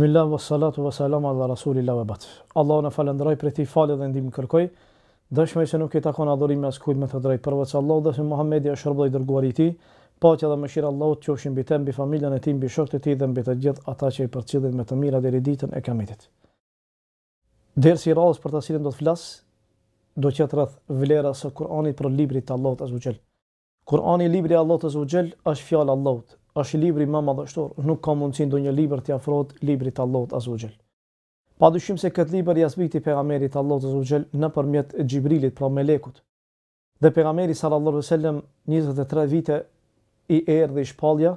Bismillah, wa salatu, wa salam, ala rasulillah, wa batf. Allah në falendroj për ti falë dhe ndimë kërkoj, dëshme që nuk i takon adhurime as kujtë me të drejtë përvecë Allah dhe se Muhammedi e shërbë dhe i dërguar i ti, pa që dhe më shirë Allah të qoshin bitem, bi, familjen e ti, bi shokët e ti dhe mbi të gjithë ata që i përcidhin me të mira dhe i ditën e kamitit. Dersi i radhës për të asilin do të flasë, do që të rëth vlera së Kur'anit për libri të Allah të Kur'ani libri Allahut Azhajal është fjalë Allahut është libri më madhështor, nuk ka mundësi ndonjë libër t'i afrohet librit të Allahut Azhuxhel. Padyshim se këtë libër i asbiti pejgamberit Allahut Azhuxhel nëpërmjet Xhibrilit, pra melekut. Dhe pejgamberi sallallahu alajhi wasallam 23 vite i erdhi shpallja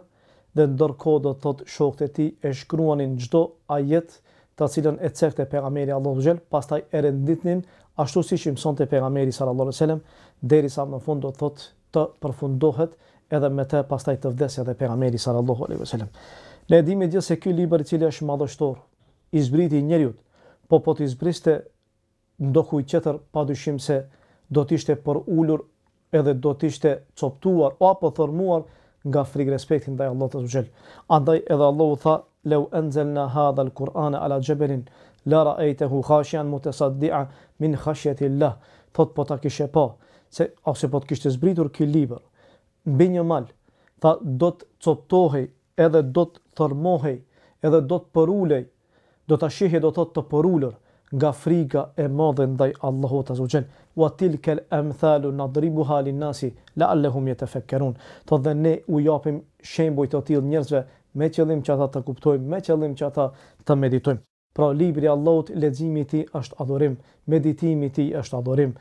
dhe ndërkohë do thot shokët e tij e shkruanin çdo ajet të cilën e cekte pejgamberi Allahu xhel, pastaj e renditnin ashtu siç i mësonte pejgamberi sallallahu alajhi wasallam derisa në fund do thot të përfundohet edhe me të pastaj të vdesja dhe pejgamberi sallallahu alaihi wasallam. Ne dimë gjithë se ky libër i cili është madhështor, i zbriti njeriu, po po të zbriste ndoku i çetër pa dyshim se do të ishte për ulur edhe do të ishte coptuar apo thërmuar nga frikë respekti ndaj Allahut azh. Andaj edhe Allahu tha "Law anzalna hadha al-Qur'ana ala jabalin la ra'aytahu khashiyan mutasaddi'a min khashyati Allah." Thot po ta kishe pa se ose po të kishte zbritur ky libër mbi një mal, tha do të coptohej, edhe do të thërmohej, edhe do të përulej, do të shihje do të të përullër, nga frika e madhe ndaj Allahu të zogjen, u atil kel e më thalu, në dribu halin nasi, la allehum jetë e fekkerun, dhe ne u japim shemboj të tjil njërzve, me qëllim që ata të kuptojmë, me qëllim që ata të meditojmë. Pra, libri Allahut, lezimi ti është adhurim, meditimi ti është adhurim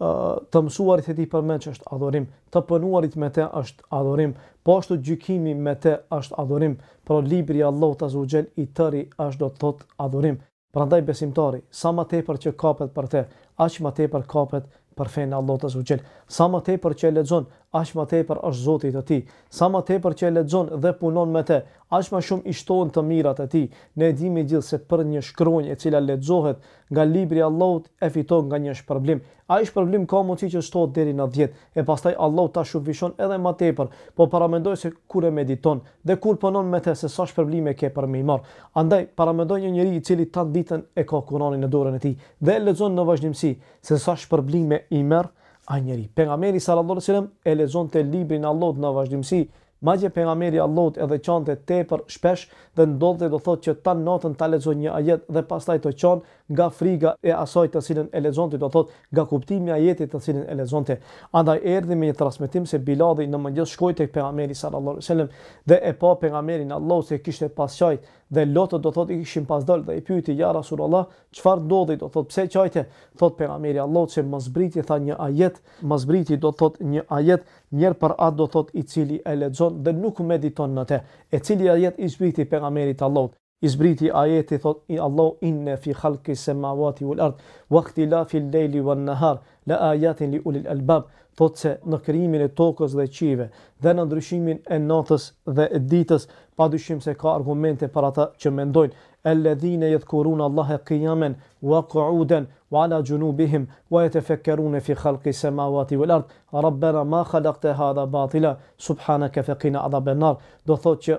të mësuarit e ti përmen që është adhorim, të pënuarit me te është adhorim, po ashtu gjykimi me te është adhorim, pro libri Allah të zogjel i tëri është do të thot adhorim. Pra ndaj besimtari, sa ma te për që kapet për te, aq ma te për kapet për fejnë Allah të zogjel, sa ma te për që e ledzon, aq më tepër është Zoti i të ti. Sa më tepër që e lexon dhe punon me të, aq më shumë i shtohen të mirat e ti. Ne dimi gjithë se për një shkronjë e cila lexohet nga libri i Allahut e fiton nga një shpërblim. Ai shpërblim ka mundësi që shtohet deri në 10 e pastaj Allahu ta shufishon edhe më tepër. Po para mendoj se kur e mediton dhe kur punon me të se sa shpërblime ke për më i marr. Andaj para mendoj një njerëz i cili tan ditën e ka Kur'anin në dorën e tij dhe e lexon në vazhdimsi se sa shpërblime i merr a njëri. Pengameri sallallahu alaihi wasallam e lexonte librin Allahut në vazhdimsi Magje pejgamberi Allot edhe qante tepër shpesh dhe ndodhte do thotë që ta natën ta lexon një ajet dhe pastaj të qanë nga friga e asaj të cilën e lexonte do thotë nga kuptimi i ajetit të cilën e lexonte. Andaj erdhi me një transmetim se Biladhi në mëngjes shkoi tek pejgamberi sallallahu alajhi dhe e pa pejgamberin Allahu se kishte qajt dhe lotët do thotë i kishin pasdal dhe i pyeti ja rasulullah çfarë ndodhi do thotë pse qajte thotë pejgamberi Allahu se mos briti tha një ajet mos briti do thotë një ajet njërë për atë do thot i cili e ledzon dhe nuk mediton në te, e cili jetë i zbriti për nga merit Allahut. I zbriti ajeti thot i Allah inne fi khalki se ma vati u lartë, wakti la fi lejli vë nëhar, la ajatin li ulil elbab, thot se në kërimin e tokës dhe qive dhe në ndryshimin e natës dhe e ditës, pa dyshim se ka argumente për ata që mendojnë, e ledhine jetë kurun Allah e kijamen, wa kuuden, wa la junubihim wa yatafakkaruna fi khalqi samawati wal ardhi rabbana ma khalaqta hadha batila subhanaka faqina adhaban nar do thot që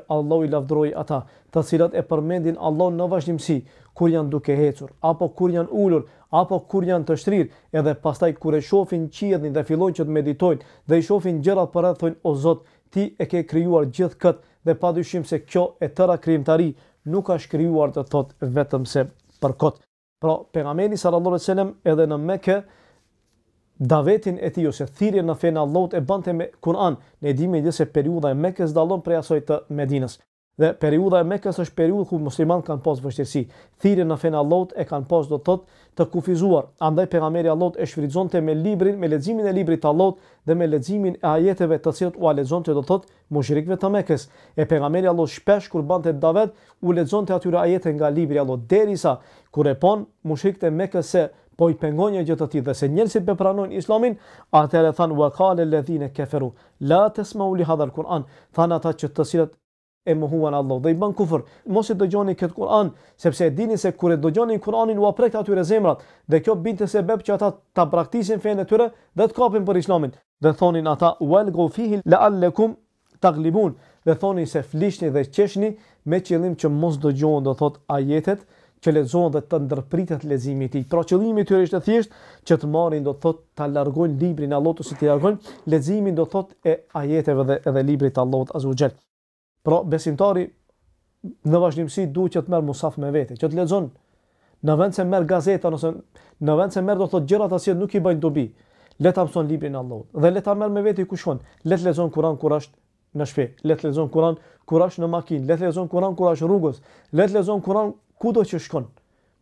i lavdroi ata të cilët e përmendin Allah në vazhdimësi, kur janë duke hecur apo kur janë ulur apo kur janë të shtrirë edhe pastaj kur e shohin qiellin dhe fillojnë që të meditojnë dhe i shohin gjërat për rreth thonë o Zot ti e ke krijuar gjithë këtë, dhe padyshim se kjo e tëra krijimtari nuk ka shkrijuar të thotë vetëm se për kot Pra, pejgamberi sallallahu alejhi dhe edhe në Mekë davetin e tij ose thirrjen në fenë Allahut e bante me Kur'an. Ne dimë edhe se periudha e Mekës dallon prej asaj të Medinës dhe periudha e Mekës është periudha ku muslimanët kanë pas vështirësi. Thirrja në fenë Allahut e kanë pas do të thotë të kufizuar. Andaj pejgamberi Allahut e shfrytëzonte me librin, me leximin e librit të Allahut dhe me leximin e ajeteve të cilët u lexonte do të thotë mushrikëve të Mekës. E pejgamberi Allahu shpesh kur bante Davet u lexonte atyre ajete nga libri i Allahut derisa kur e pon mushrikët e Mekës se po i pengon një gjë të tillë dhe se njerëzit e pranojnë Islamin, atëherë than wa qale alladhina kafaru la tasma'u li hadha alquran. Fanata çtësirat e mohuan Allah dhe i bën kufër. Mos i dëgjoni këtë Kur'an, sepse e dini se kur e dëgjoni Kur'anin u aprekt aty zemrat dhe kjo binte sebeb që ata ta praktisin fenë tyre dhe të kapin për Islamin. Dhe thonin ata wal go fihi la'allakum taglibun. Dhe thonin se flishni dhe qeshni me qëllim që mos dëgjojnë do thot ajetet që lexohen dhe të ndërpritet leximi i tij. Pra qëllimi i tyre ishte thjesht që të marrin do thot ta largojnë librin Allahut ose të largojnë leximin do thot e ajeteve dhe edhe librit të Allahut Azuxhel. Por besimtari në vazhdimësi duhet që të merr musaf me vete, që të lexon. Në vend se merr gazetën ose në vend se merr do të thotë gjërat asaj nuk i bajnë dobi. Le ta mëson librin e Allahut dhe le ta merr me vete i kushon, Le të lexon Kur'an kur në shpe, Le të lexon Kur'an kur në makinë. Le të lexon Kur'an kur është rrugës. Le të lexon Kur'an kudo që shkon.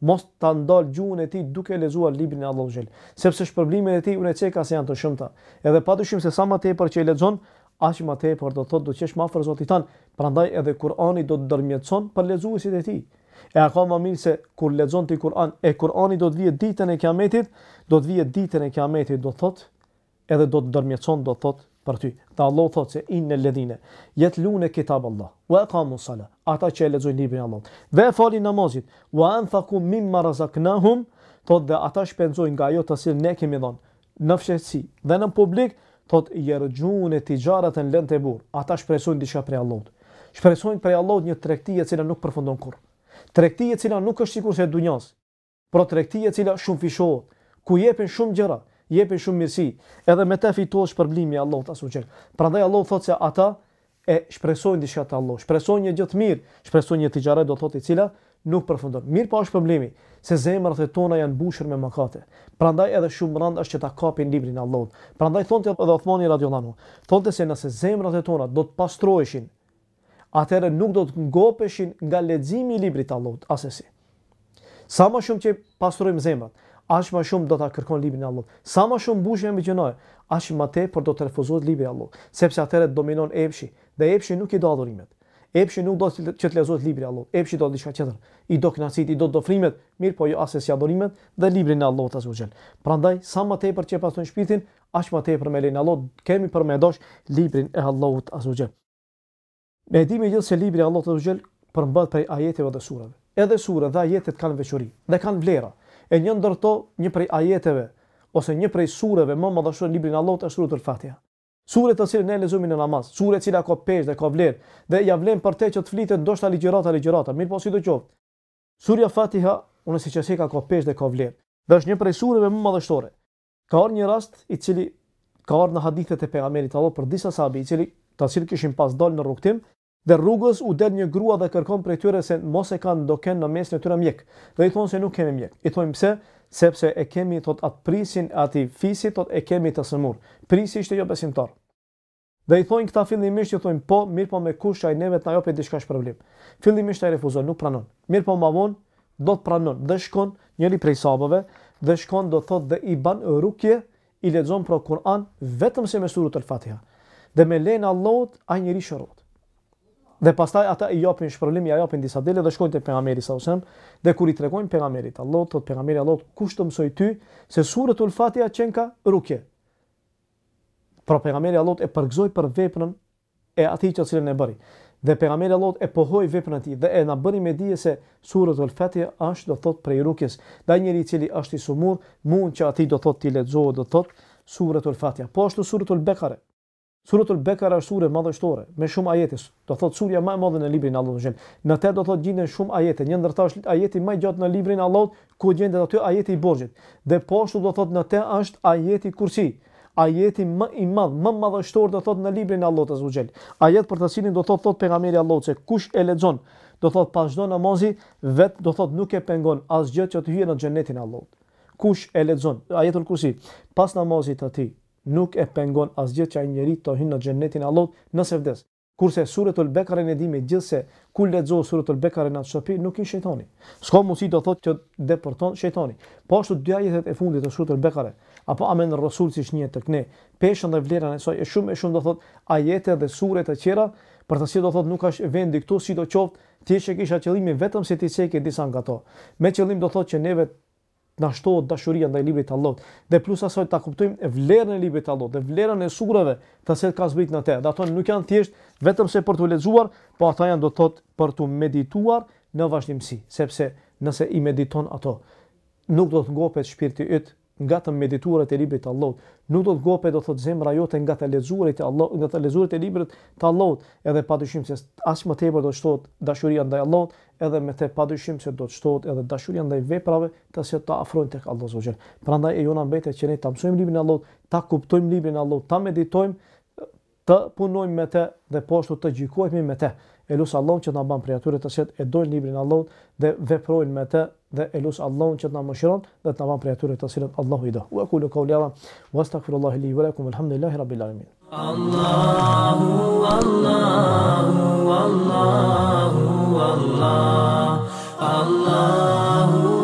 Mos ta ndal gjuhën e tij duke lexuar librin e Allahut xhel, sepse shpërblimin e tij unë e çeka se janë të shumëta, Edhe patyshim se sa më tepër që e lexon, aq më tepër do thotë do qesh më afër Zotit tan. Prandaj edhe Kur'ani do të ndërmjetson për lexuesit e tij. E ka më mirë se kur lexon ti Kur'an, e Kur'ani do të vijë ditën e Kiametit, do të vijë ditën e Kiametit do thotë edhe do të ndërmjetson do thotë për ty. Te Allah thotë se në ledhine, jet lune kitab Allah, wa aqamu salat, ata që e lexojnë librin Allah, dhe e falin namazit, wa anfaqu mimma razaqnahum, thotë dhe ata shpenzojnë nga të ne kemi dhënë në fshehtësi dhe në publik, thot i jerëgjun e tijarët e në lënë burë, ata shpresojnë diçka prej Allahut. Shpresojnë prej Allahut një trektije cila nuk përfundon kur. Trektije cila nuk është qikur se dunjansi, pro trektije cila shumë fishohë, ku jepin shumë gjera, jepin shumë mirësi, edhe me te fitosh shpërblimi Allahut asu qërë. Pra dhe Allahut thot se ata e shpresojnë diçka te Allahut, shpresojnë një gjithë mirë, shpresojnë një tijarët do thot i cila, nuk përfundon. Mirë pa po, është problemi se zemrat e tona janë mbushur me mëkate. Prandaj edhe shumë rand është që ta kapin librin e Allahut. Prandaj thonte edhe Uthmani radiullahu. Thonte se nëse zemrat e tona do të pastroheshin, atëherë nuk do të ngopeshin nga leximi i librit të Allahut asesi. Sa më shumë që pastrojmë zemrat, aq më shumë do ta kërkon librin e Allahut. Sa më shumë mbushje me aq më tepër do të refuzohet libri Allahut, sepse atëherë dominon efshi dhe efshi nuk i do adhurimet. Epshi nuk do të të lexohet libri i Allahut. Epshi do diçka tjetër. I do knasit, i do frimet, mirë po jo as si adhurimet dhe librin e Allahut as urgjent. Prandaj sa më tepër që pason shpirtin, as më tepër me lein Allah, kemi për me dosh librin e Allahut as urgjent. Me di me gjithë se libri i Allahut as urgjent prej ajeteve dhe surave. Edhe sura dhe ajetet kanë veçuri dhe kanë vlera. E një ndërto një prej ajeteve ose një prej surave më madhashore librin e Allahut as suratul Fatiha. Sure të cilën ne lezumin e namaz, sure cila ka pesh dhe ka vlerë, dhe ja vlen për te që të flitet ndoshta ligjërata, ligjërata, mirë po si do Surja Fatiha, unë si e si ka pesh dhe ka vlerë, dhe është një prej sureve më madhështore. Ka një rast i cili ka ardhur në hadithet e pejgamberit Allah për disa sabi, i cili të cilë kishin pas dalë në rukëtim, dhe rrugës u del një grua dhe kërkon për e tyre se mos e kanë doken në mes në tyre mjek, dhe i se nuk kemi mjek. I thonë pëse, sepse e kemi thot at prisin at i fisit thot e kemi të smur. Prisi ishte jo besimtar. Dhe i thonë këta fillimisht i thonë po, mirë po me kush ai nevet na jope diçka sh problem. Fillimisht ai refuzon, nuk pranon. Mirë po më do të pranon. Dhe shkon njëri prej sahabëve dhe shkon do thot dhe i ban rukje, i lexon pro Kur'an vetëm se me surën Al-Fatiha. Dhe me len Allahut ai njëri shoro. Dhe pastaj ata i japin shpërblim, i japin disa dele dhe shkojnë te pejgamberi sa ose dhe kur i tregojnë pejgamberit, Allah thot pejgamberi Allah kush të mësoj ty se suratul Fatiha që ka rukje. Pra pejgamberi Allah e përgëzoi për veprën e atij që cilën e bëri. Dhe pejgamberi Allah e pohoi veprën e tij dhe e na bëri me dije se suratul Fatiha është do thot për i rukjes, da njëri i cili është i sumur, mund që ati do thot ti lexohet do thot suratul Fatiha. Po ashtu suratul Bekare, Suratul Bekara është sure madhështore me shumë ajete. Do thot surja më e madhe në librin e Allahut Në të do thot gjenden shumë ajete. Një ndërta është ajeti më i gjatë në librin e Allahut ku gjenden aty ajeti i borxhit. Dhe po ashtu do thot në të është ajeti Kursi. Ajeti më i madh, më madhështor do thot në librin e Allahut xhel. Ajet për të cilin do thot thot pejgamberi Allahut se kush e lexon do thot pas çdo namazi vet do thot nuk e pengon asgjë që të hyjë në xhenetin e Allahut. Kush e lexon ajetin Kursi pas namazit të tij nuk e pengon asgjë që ai njeriu të hyjë në xhenetin e Allahut nëse vdes. Kurse suretul Bekare ne me gjithse ku lexo suretul Bekare në shtëpi nuk i shejtoni. S'ka mundësi të thotë që depërton shejtoni. Po ashtu dy ajetet e fundit të suretul Bekare apo amen rasul siç njihet tek ne, peshën dhe vlerën e saj është shumë e shumë do thotë ajete dhe sure të tjera për të cilat do thotë nuk ka vendi këtu sidoqoftë ti që kisha qëllimin vetëm se si ti çeke disa nga ato. Me qëllim do thotë që neve na shtohet dashuria ndaj librit të Allahut dhe plus asoj ta kuptojmë e vlerën e librit të Allahut dhe vlerën e sugrave të asaj ka zbritur në te. Dhe ato nuk janë thjesht vetëm se për të lexuar, po ato janë do të thotë për të medituar në vazhdimsi, sepse nëse i mediton ato, nuk do të ngopet shpirti yt nga të medituarit e librit të Allahut. Nuk do të gopet do thot zemra jote nga të lexuarit e Allahut, nga të lexuarit e librit të Allahut, edhe padyshim se as më tepër do të shtohet dashuria ndaj Allahut, edhe me të padyshim se do të shtohet edhe dashuria ndaj veprave të se të afrojnë të këllë dhe zogjën. Pra ndaj e jona mbete që ne të mësojmë librin e Allahut, ta kuptojmë librin e Allahut, ta meditojmë, të punojmë me te dhe poshtu të gjikojmë me te e Allahun që të na bën prej atyre të cilët e dojnë librin Allahut dhe veprojnë me të dhe e Allahun që të na mëshiron dhe të na bën prej atyre të cilët Allahu i do. Wa qulu qawlan wa astaghfirullahi li wa lakum walhamdulillahi rabbil alamin. Allahu Allahu Allahu Allahu Allahu